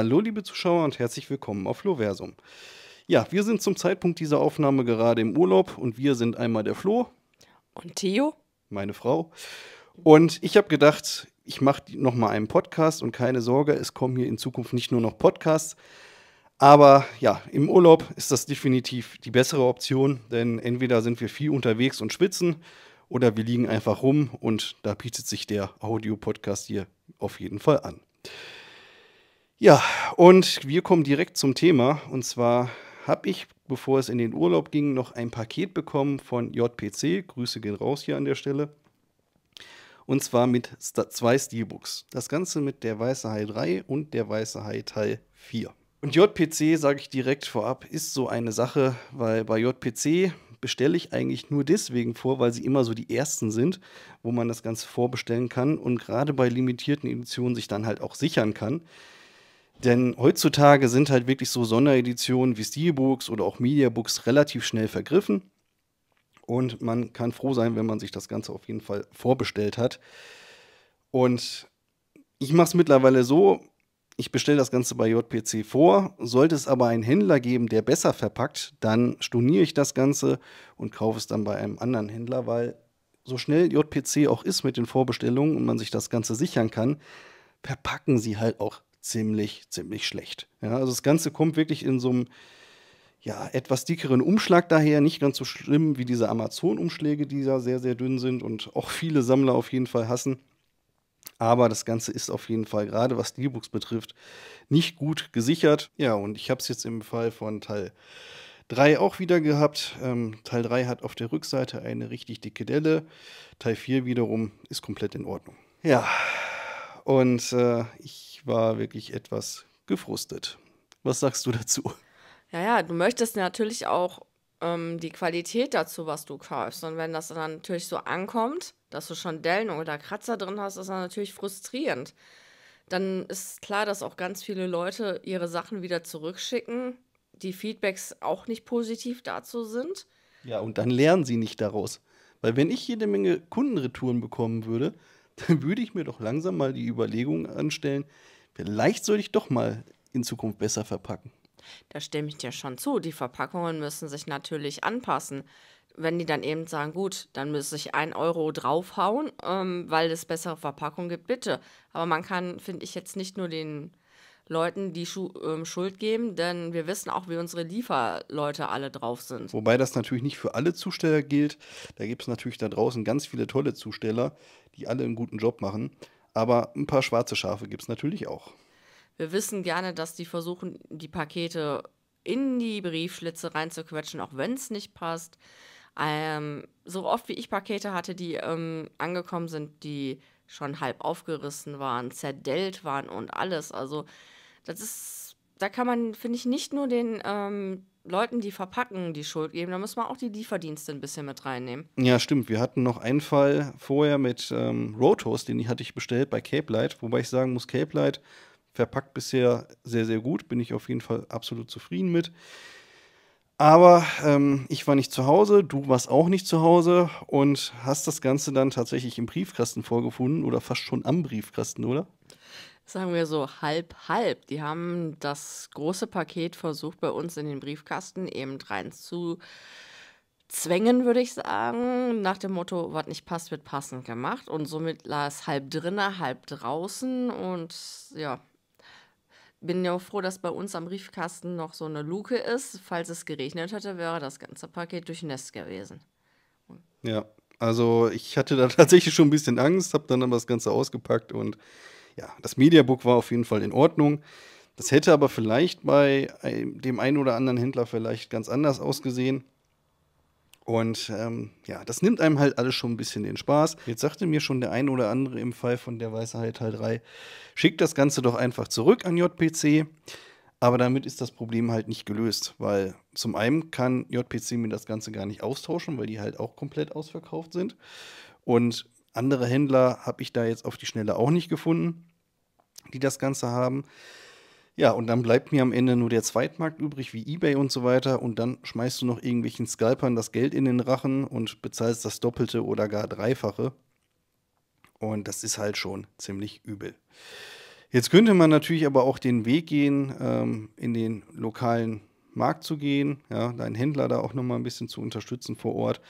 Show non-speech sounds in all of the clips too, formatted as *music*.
Hallo, liebe Zuschauer und herzlich willkommen auf Floversum. Ja, wir sind zum Zeitpunkt dieser Aufnahme gerade im Urlaub und wir sind einmal der Flo. Und Theo. Meine Frau. Und ich habe gedacht, ich mache nochmal einen Podcast und keine Sorge, es kommen hier in Zukunft nicht nur noch Podcasts. Aber ja, im Urlaub ist das definitiv die bessere Option, denn entweder sind wir viel unterwegs und schwitzen oder wir liegen einfach rum und da bietet sich der Audiopodcast hier auf jeden Fall an. Ja, und wir kommen direkt zum Thema. Und zwar habe ich, bevor es in den Urlaub ging, noch ein Paket bekommen von JPC. Grüße gehen raus hier an der Stelle. Und zwar mit zwei Steelbooks. Das Ganze mit der Weiße Hai 3 und der Weiße Hai Teil 4. Und JPC, sage ich direkt vorab, ist so eine Sache, weil bei JPC bestelle ich eigentlich nur deswegen vor, weil sie immer so die ersten sind, wo man das Ganze vorbestellen kann und gerade bei limitierten Editionen sich dann halt auch sichern kann. Denn heutzutage sind halt wirklich so Sondereditionen wie Steelbooks oder auch Mediabooks relativ schnell vergriffen. Und man kann froh sein, wenn man sich das Ganze auf jeden Fall vorbestellt hat. Und ich mache es mittlerweile so, ich bestelle das Ganze bei JPC vor. Sollte es aber einen Händler geben, der besser verpackt, dann storniere ich das Ganze und kaufe es dann bei einem anderen Händler, weil so schnell JPC auch ist mit den Vorbestellungen und man sich das Ganze sichern kann, verpacken sie halt auch ziemlich, ziemlich schlecht. Ja, also das Ganze kommt wirklich in so einem ja, etwas dickeren Umschlag daher, nicht ganz so schlimm wie diese Amazon-Umschläge, die da sehr, sehr dünn sind und auch viele Sammler auf jeden Fall hassen. Aber das Ganze ist auf jeden Fall, gerade was Steelbooks betrifft, nicht gut gesichert. Ja, und ich habe es jetzt im Fall von Teil 3 auch wieder gehabt. Ähm, Teil 3 hat auf der Rückseite eine richtig dicke Delle. Teil 4 wiederum ist komplett in Ordnung. Ja, und äh, ich war wirklich etwas gefrustet. Was sagst du dazu? Ja, ja, du möchtest natürlich auch ähm, die Qualität dazu, was du kaufst. Und wenn das dann natürlich so ankommt, dass du schon Dellen oder Kratzer drin hast, ist das natürlich frustrierend. Dann ist klar, dass auch ganz viele Leute ihre Sachen wieder zurückschicken, die Feedbacks auch nicht positiv dazu sind. Ja, und dann lernen sie nicht daraus. Weil wenn ich jede Menge Kundenretouren bekommen würde, *laughs* dann würde ich mir doch langsam mal die Überlegung anstellen, vielleicht sollte ich doch mal in Zukunft besser verpacken. Da stimme ich dir schon zu. Die Verpackungen müssen sich natürlich anpassen. Wenn die dann eben sagen, gut, dann müsste ich ein Euro draufhauen, ähm, weil es bessere Verpackungen gibt, bitte. Aber man kann, finde ich, jetzt nicht nur den Leuten die Schu ähm, Schuld geben, denn wir wissen auch, wie unsere Lieferleute alle drauf sind. Wobei das natürlich nicht für alle Zusteller gilt. Da gibt es natürlich da draußen ganz viele tolle Zusteller, die alle einen guten Job machen. Aber ein paar schwarze Schafe gibt es natürlich auch. Wir wissen gerne, dass die versuchen, die Pakete in die Briefschlitze reinzuquetschen, auch wenn es nicht passt. Ähm, so oft wie ich Pakete hatte, die ähm, angekommen sind, die schon halb aufgerissen waren, zerdellt waren und alles. Also das ist, da kann man, finde ich, nicht nur den ähm, Leuten, die verpacken, die Schuld geben. Da muss man auch die Lieferdienste ein bisschen mit reinnehmen. Ja, stimmt. Wir hatten noch einen Fall vorher mit ähm, Rotos, den hatte ich bestellt bei Cape Light, wobei ich sagen muss, Cape Light verpackt bisher sehr, sehr gut. Bin ich auf jeden Fall absolut zufrieden mit. Aber ähm, ich war nicht zu Hause, du warst auch nicht zu Hause und hast das Ganze dann tatsächlich im Briefkasten vorgefunden oder fast schon am Briefkasten, oder? sagen wir so, halb, halb. Die haben das große Paket versucht, bei uns in den Briefkasten eben rein zu zwängen, würde ich sagen, nach dem Motto, was nicht passt, wird passend gemacht. Und somit lag es halb drinnen, halb draußen. Und ja, bin ja auch froh, dass bei uns am Briefkasten noch so eine Luke ist. Falls es geregnet hätte, wäre das ganze Paket durchnässt gewesen. Ja, also ich hatte da *laughs* tatsächlich schon ein bisschen Angst, habe dann aber das Ganze ausgepackt und ja, das Mediabook war auf jeden Fall in Ordnung. Das hätte aber vielleicht bei äh, dem einen oder anderen Händler vielleicht ganz anders ausgesehen. Und ähm, ja, das nimmt einem halt alles schon ein bisschen den Spaß. Jetzt sagte mir schon der ein oder andere im Fall von der Weißheit Teil 3, schickt das Ganze doch einfach zurück an JPC. Aber damit ist das Problem halt nicht gelöst, weil zum einen kann JPC mir das Ganze gar nicht austauschen, weil die halt auch komplett ausverkauft sind. Und andere Händler habe ich da jetzt auf die Schnelle auch nicht gefunden die das Ganze haben. Ja, und dann bleibt mir am Ende nur der Zweitmarkt übrig, wie eBay und so weiter. Und dann schmeißt du noch irgendwelchen Scalpern das Geld in den Rachen und bezahlst das Doppelte oder gar Dreifache. Und das ist halt schon ziemlich übel. Jetzt könnte man natürlich aber auch den Weg gehen, ähm, in den lokalen Markt zu gehen, ja, deinen Händler da auch nochmal ein bisschen zu unterstützen vor Ort.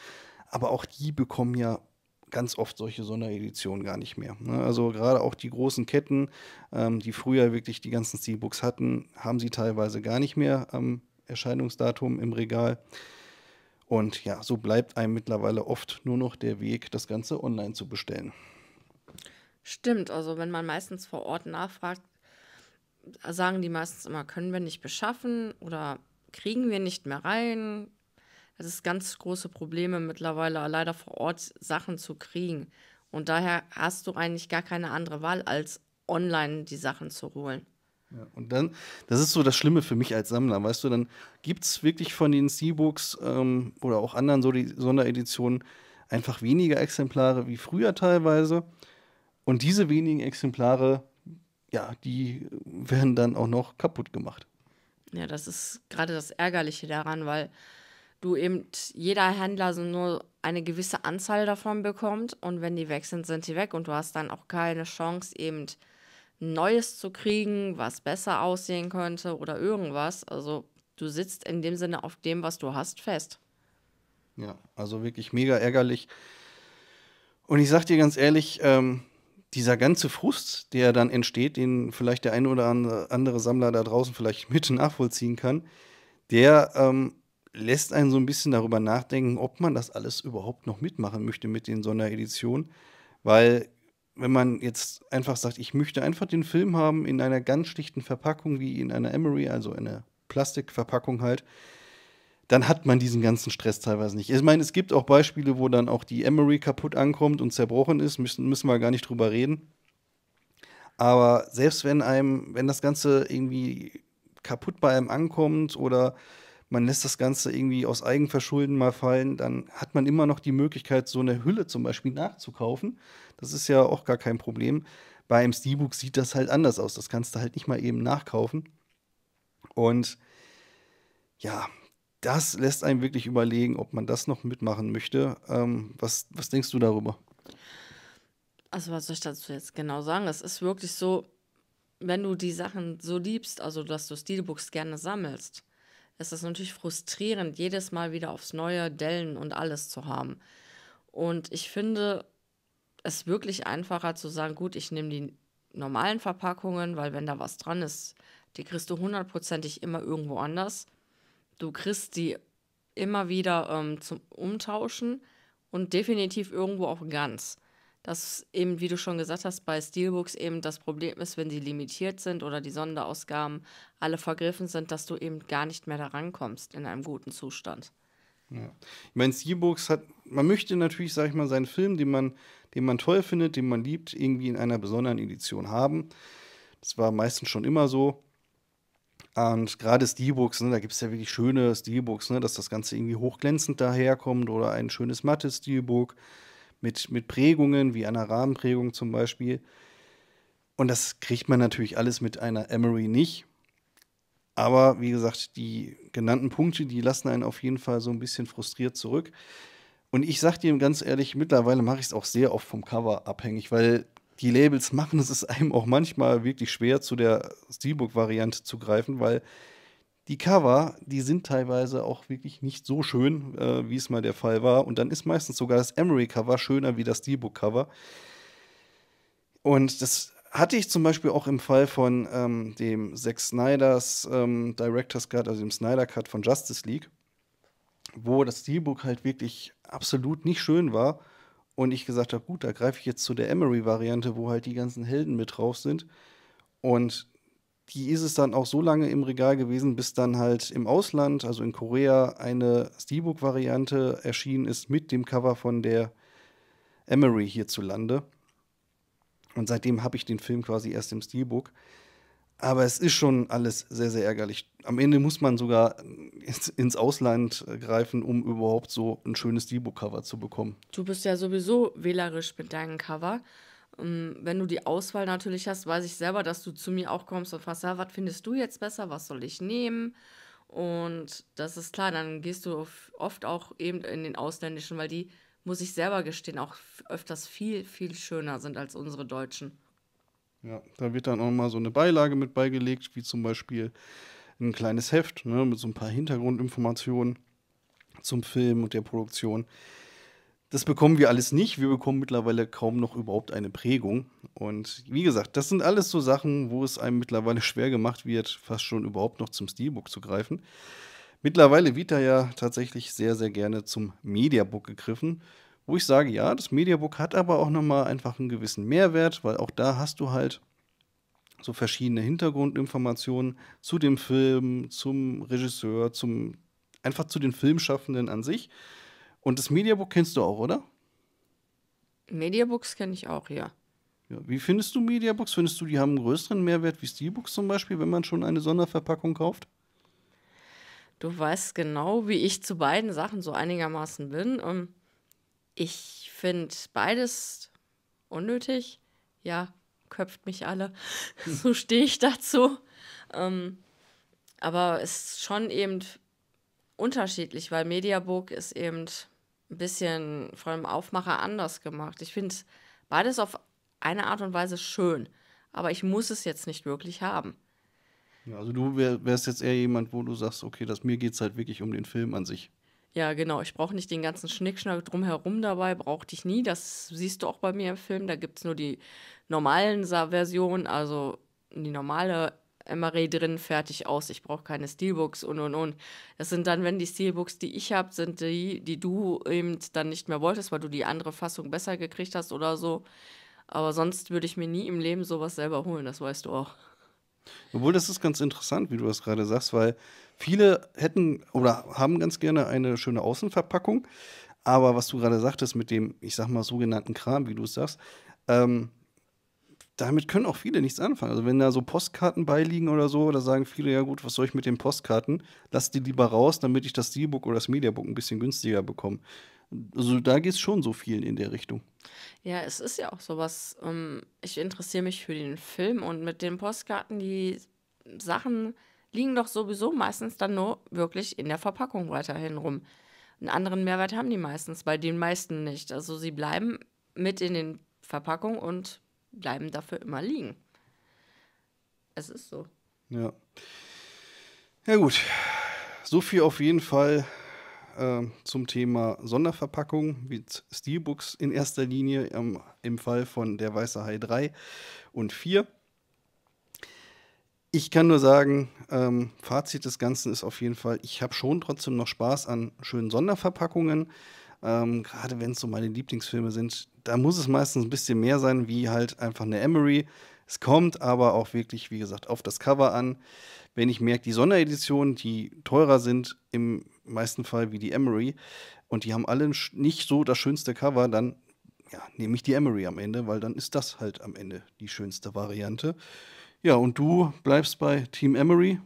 Aber auch die bekommen ja ganz oft solche Sondereditionen gar nicht mehr. Ne? Also gerade auch die großen Ketten, ähm, die früher wirklich die ganzen Steelbooks hatten, haben sie teilweise gar nicht mehr am Erscheinungsdatum im Regal. Und ja, so bleibt einem mittlerweile oft nur noch der Weg, das Ganze online zu bestellen. Stimmt, also wenn man meistens vor Ort nachfragt, sagen die meistens immer, können wir nicht beschaffen oder kriegen wir nicht mehr rein, es ist ganz große Probleme mittlerweile leider vor Ort Sachen zu kriegen. Und daher hast du eigentlich gar keine andere Wahl, als online die Sachen zu holen. Ja, und dann, das ist so das Schlimme für mich als Sammler, weißt du, dann gibt es wirklich von den Steelbooks ähm, oder auch anderen so die Sondereditionen einfach weniger Exemplare wie früher teilweise. Und diese wenigen Exemplare, ja, die werden dann auch noch kaputt gemacht. Ja, das ist gerade das Ärgerliche daran, weil du eben jeder Händler so nur eine gewisse Anzahl davon bekommt und wenn die weg sind, sind die weg und du hast dann auch keine Chance eben Neues zu kriegen, was besser aussehen könnte oder irgendwas. Also du sitzt in dem Sinne auf dem, was du hast, fest. Ja, also wirklich mega ärgerlich. Und ich sag dir ganz ehrlich, ähm, dieser ganze Frust, der dann entsteht, den vielleicht der ein oder andere Sammler da draußen vielleicht *laughs* mit nachvollziehen kann, der ähm, lässt einen so ein bisschen darüber nachdenken, ob man das alles überhaupt noch mitmachen möchte mit den Sondereditionen. Weil wenn man jetzt einfach sagt, ich möchte einfach den Film haben in einer ganz schlichten Verpackung wie in einer Emery, also einer Plastikverpackung halt, dann hat man diesen ganzen Stress teilweise nicht. Ich meine, es gibt auch Beispiele, wo dann auch die Emery kaputt ankommt und zerbrochen ist, müssen, müssen wir gar nicht drüber reden. Aber selbst wenn einem, wenn das Ganze irgendwie kaputt bei einem ankommt oder man lässt das Ganze irgendwie aus Eigenverschulden mal fallen, dann hat man immer noch die Möglichkeit, so eine Hülle zum Beispiel nachzukaufen. Das ist ja auch gar kein Problem. Bei einem Steelbook sieht das halt anders aus. Das kannst du halt nicht mal eben nachkaufen. Und ja, das lässt einen wirklich überlegen, ob man das noch mitmachen möchte. Ähm, was, was denkst du darüber? Also, was soll ich dazu jetzt genau sagen? Es ist wirklich so, wenn du die Sachen so liebst, also dass du Steelbooks gerne sammelst, ist es natürlich frustrierend, jedes Mal wieder aufs Neue Dellen und alles zu haben. Und ich finde es wirklich einfacher zu sagen, gut, ich nehme die normalen Verpackungen, weil wenn da was dran ist, die kriegst du hundertprozentig immer irgendwo anders. Du kriegst die immer wieder ähm, zum Umtauschen und definitiv irgendwo auch ganz dass eben, wie du schon gesagt hast, bei Steelbooks eben das Problem ist, wenn sie limitiert sind oder die Sonderausgaben alle vergriffen sind, dass du eben gar nicht mehr da rankommst in einem guten Zustand. Ja. Ich meine, Steelbooks hat, man möchte natürlich, sag ich mal, seinen Film, den man, den man toll findet, den man liebt, irgendwie in einer besonderen Edition haben. Das war meistens schon immer so. Und gerade Steelbooks, ne, da gibt es ja wirklich schöne Steelbooks, ne, dass das Ganze irgendwie hochglänzend daherkommt oder ein schönes mattes Steelbook mit, mit Prägungen, wie einer Rahmenprägung zum Beispiel. Und das kriegt man natürlich alles mit einer Emery nicht. Aber wie gesagt, die genannten Punkte, die lassen einen auf jeden Fall so ein bisschen frustriert zurück. Und ich sag dir ganz ehrlich, mittlerweile mache ich es auch sehr oft vom Cover abhängig, weil die Labels machen es *laughs* einem auch manchmal wirklich schwer, zu der Steelbook-Variante zu greifen, weil die Cover, die sind teilweise auch wirklich nicht so schön, äh, wie es mal der Fall war. Und dann ist meistens sogar das Emery-Cover schöner wie das Steelbook-Cover. Und das hatte ich zum Beispiel auch im Fall von ähm, dem Zack Snyders ähm, Director's Cut, also dem Snyder Cut von Justice League, wo das Steelbook halt wirklich absolut nicht schön war. Und ich gesagt habe, gut, da greife ich jetzt zu der Emery-Variante, wo halt die ganzen Helden mit drauf sind. Und die ist es dann auch so lange im Regal gewesen, bis dann halt im Ausland, also in Korea, eine Steelbook-Variante erschienen ist mit dem Cover von der Emery hierzulande. Und seitdem habe ich den Film quasi erst im Steelbook. Aber es ist schon alles sehr, sehr ärgerlich. Am Ende muss man sogar ins Ausland greifen, um überhaupt so ein schönes Steelbook-Cover zu bekommen. Du bist ja sowieso wählerisch mit deinem Cover. Ähm, wenn du die Auswahl natürlich hast, weiß ich selber, dass du zu mir auch kommst und fragst, ja, was findest du jetzt besser, was soll ich nehmen? Und das ist klar, dann gehst du oft auch eben in den ausländischen, weil die, muss ich selber gestehen, auch öfters viel, viel schöner sind als unsere deutschen. Ja, da wird dann auch mal so eine Beilage mit beigelegt, wie zum Beispiel ein kleines Heft ne, mit so ein paar Hintergrundinformationen zum Film und der Produktion das bekommen wir alles nicht. Wir bekommen mittlerweile kaum noch überhaupt eine Prägung. Und wie gesagt, das sind alles so Sachen, wo es einem mittlerweile schwer gemacht wird, fast schon überhaupt noch zum Steelbook zu greifen. Mittlerweile wird da ja tatsächlich sehr, sehr gerne zum Mediabook gegriffen, wo ich sage, ja, das Mediabook hat aber auch nochmal einfach einen gewissen Mehrwert, weil auch da hast du halt so verschiedene Hintergrundinformationen zu dem Film, zum Regisseur, zum einfach zu den Filmschaffenden an sich. Und das Mediabook kennst du auch, oder? Mediabooks kenne ich auch, ja. ja. Wie findest du Mediabooks? Findest du, die haben einen größeren Mehrwert wie Steelbooks zum Beispiel, wenn man schon eine Sonderverpackung kauft? Du weißt genau, wie ich zu beiden Sachen so einigermaßen bin. Ähm, ich finde beides unnötig. Ja, köpft mich alle. *laughs* so stehe ich dazu. Ähm, aber es ist schon eben unterschiedlich, weil Mediabook ist eben ein bisschen von dem Aufmacher anders gemacht. Ich finde beides auf eine Art und Weise schön, aber ich muss es jetzt nicht wirklich haben. also du wärst jetzt eher jemand, wo du sagst, okay, das mir geht es halt wirklich um den Film an sich. Ja, genau. Ich brauche nicht den ganzen Schnickschnack drumherum dabei, brauchte ich nie. Das siehst du auch bei mir im Film. Da gibt es nur die normalen Versionen, also die normale MRE drin, fertig aus. Ich brauche keine Steelbooks und und und. Das sind dann, wenn die Steelbooks, die ich habe, sind die, die du eben dann nicht mehr wolltest, weil du die andere Fassung besser gekriegt hast oder so. Aber sonst würde ich mir nie im Leben sowas selber holen, das weißt du auch. Obwohl, das ist ganz interessant, wie du das gerade sagst, weil viele hätten oder haben ganz gerne eine schöne Außenverpackung. Aber was du gerade sagtest mit dem, ich sag mal, sogenannten Kram, wie du es sagst, ähm, damit können auch viele nichts anfangen. Also wenn da so Postkarten beiliegen oder so, da sagen viele, ja gut, was soll ich mit den Postkarten? Lass die lieber raus, damit ich das D-Book oder das Mediabook ein bisschen günstiger bekomme. Also da geht es schon so vielen in der Richtung. Ja, es ist ja auch sowas. Ähm, ich interessiere mich für den Film und mit den Postkarten, die Sachen liegen doch sowieso meistens dann nur wirklich in der Verpackung weiterhin rum. Einen anderen Mehrwert haben die meistens, bei den meisten nicht. Also sie bleiben mit in den Verpackungen und bleiben dafür immer liegen. Es ist so. Ja. Ja, gut. So viel auf jeden Fall äh, zum Thema Sonderverpackung mit Steelbooks in erster Linie ähm, im Fall von Der Weiße Hai 3 und 4. Ich kann nur sagen, ähm, Fazit des Ganzen ist auf jeden Fall, ich habe schon trotzdem noch Spaß an schönen Sonderverpackungen. Ähm, Gerade wenn es so meine Lieblingsfilme sind, da muss es meistens ein bisschen mehr sein, wie halt einfach eine Emery. Es kommt aber auch wirklich, wie gesagt, auf das Cover an. Wenn ich merke, die Sondereditionen, die teurer sind, im meisten Fall wie die Emery, und die haben alle nicht so das schönste Cover, dann ja, nehme ich die Emery am Ende, weil dann ist das halt am Ende die schönste Variante. Ja, und du bleibst bei Team Emery?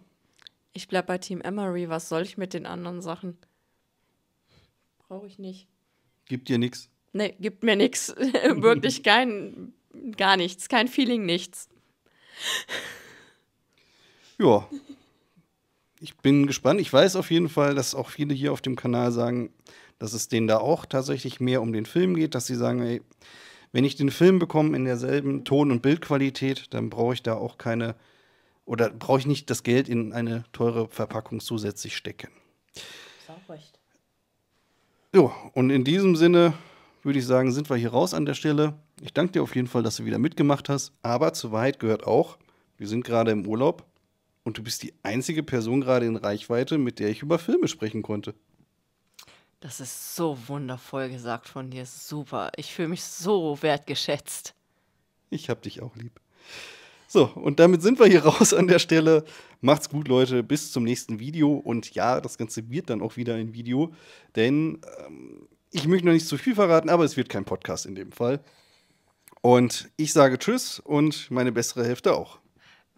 Ich bleibe bei Team Emery. Was soll ich mit den anderen Sachen? Brauche ich nicht. Gibt dir nichts? nee, gibt mir nichts. *laughs* Wirklich kein, gar nichts, kein Feeling, nichts. Ja. Ich bin gespannt. Ich weiß auf jeden Fall, dass auch viele hier auf dem Kanal sagen, dass es denen da auch tatsächlich mehr um den Film geht, dass sie sagen, ey, wenn ich den Film bekomme in derselben Ton- und Bildqualität, dann brauche ich da auch keine oder brauche ich nicht das Geld in eine teure Verpackung zusätzlich stecken. Ist auch recht. Jo, und in diesem Sinne würde ich sagen, sind wir hier raus an der Stelle. Ich danke dir auf jeden Fall, dass du wieder mitgemacht hast. Aber zur Wahrheit gehört auch, wir sind gerade im Urlaub und du bist die einzige Person gerade in Reichweite, mit der ich über Filme sprechen konnte. Das ist so wundervoll gesagt von dir. Super. Ich fühle mich so wertgeschätzt. Ich hab dich auch lieb. So, und damit sind wir hier raus an der Stelle. Macht's gut, Leute. Bis zum nächsten Video. Und ja, das Ganze wird dann auch wieder ein Video, denn ähm, ich möchte noch nicht zu viel verraten, aber es wird kein Podcast in dem Fall. Und ich sage Tschüss und meine bessere Hälfte auch.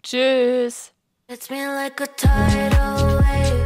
Tschüss. It's been like a tidal wave.